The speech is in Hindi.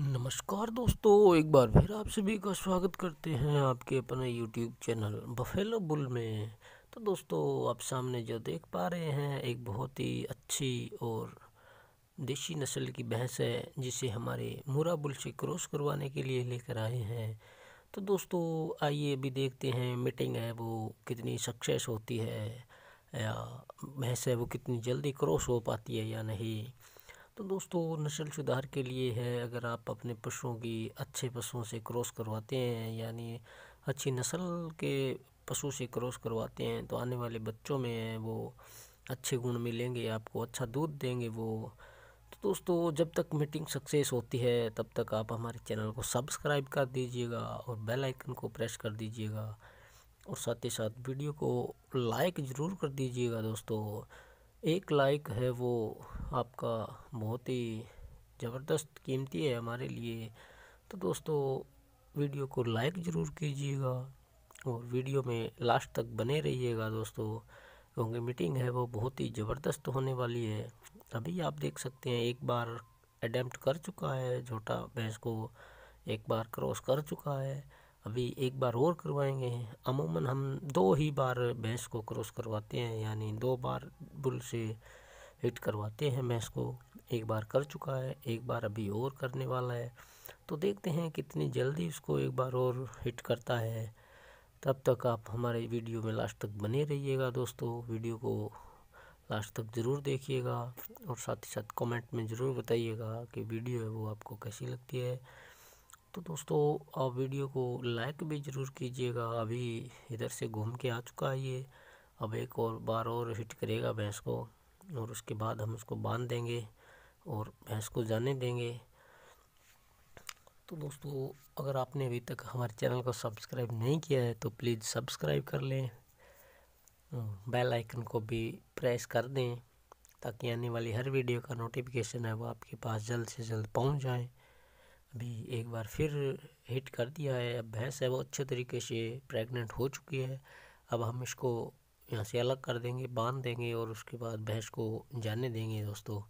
नमस्कार दोस्तों एक बार फिर आप सभी का स्वागत करते हैं आपके अपने यूट्यूब चैनल बफेलो बुल में तो दोस्तों आप सामने जो देख पा रहे हैं एक बहुत ही अच्छी और देशी नस्ल की भैंस है जिसे हमारे मुरा बुल से क्रॉस करवाने के लिए लेकर आए हैं तो दोस्तों आइए अभी देखते हैं मीटिंग है वो कितनी सक्सेस होती है या भैंस है वो कितनी जल्दी क्रॉस हो पाती है या नहीं तो दोस्तों नस्ल सुधार के लिए है अगर आप अपने पशुओं की अच्छे पशुओं से क्रॉस करवाते हैं यानी अच्छी नस्ल के पशु से क्रॉस करवाते हैं तो आने वाले बच्चों में वो अच्छे गुण मिलेंगे आपको अच्छा दूध देंगे वो तो दोस्तों जब तक मीटिंग सक्सेस होती है तब तक आप हमारे चैनल को सब्सक्राइब कर दीजिएगा और बेल आइकन को प्रेस कर दीजिएगा और साथ ही साथ वीडियो को लाइक ज़रूर कर दीजिएगा दोस्तों एक लाइक है वो आपका बहुत ही ज़बरदस्त कीमती है हमारे लिए तो दोस्तों वीडियो को लाइक ज़रूर कीजिएगा और वीडियो में लास्ट तक बने रहिएगा दोस्तों क्योंकि मीटिंग है वो बहुत ही ज़बरदस्त होने वाली है अभी आप देख सकते हैं एक बार अटैम्प्ट कर चुका है छोटा भैंस को एक बार क्रॉस कर चुका है अभी एक बार और करवाएंगे अमूमन हम दो ही बार भैंस को क्रॉस करवाते हैं यानी दो बार बुल से हिट करवाते हैं भैंस को एक बार कर चुका है एक बार अभी और करने वाला है तो देखते हैं कितनी जल्दी उसको एक बार और हिट करता है तब तक आप हमारे वीडियो में लास्ट तक बने रहिएगा दोस्तों वीडियो को लास्ट तक ज़रूर देखिएगा और साथ ही साथ कमेंट में ज़रूर बताइएगा कि वीडियो है वो आपको कैसी लगती है तो दोस्तों आप वीडियो को लाइक भी ज़रूर कीजिएगा अभी इधर से घूम के आ चुका है ये अब एक और बार और हिट करेगा भैंस को और उसके बाद हम उसको बांध देंगे और भैंस को जाने देंगे तो दोस्तों अगर आपने अभी तक हमारे चैनल को सब्सक्राइब नहीं किया है तो प्लीज़ सब्सक्राइब कर लें बेल हम्म, आइकन को भी प्रेस कर दें ताकि आने वाली हर वीडियो का नोटिफिकेशन है वो आपके पास जल्द से जल्द पहुंच जाए भी एक बार फिर हिट कर दिया है अब भैंस है वो अच्छे तरीके से प्रेग्नेंट हो चुकी है अब हम इसको यहाँ से अलग कर देंगे बांध देंगे और उसके बाद भैंस को जाने देंगे दोस्तों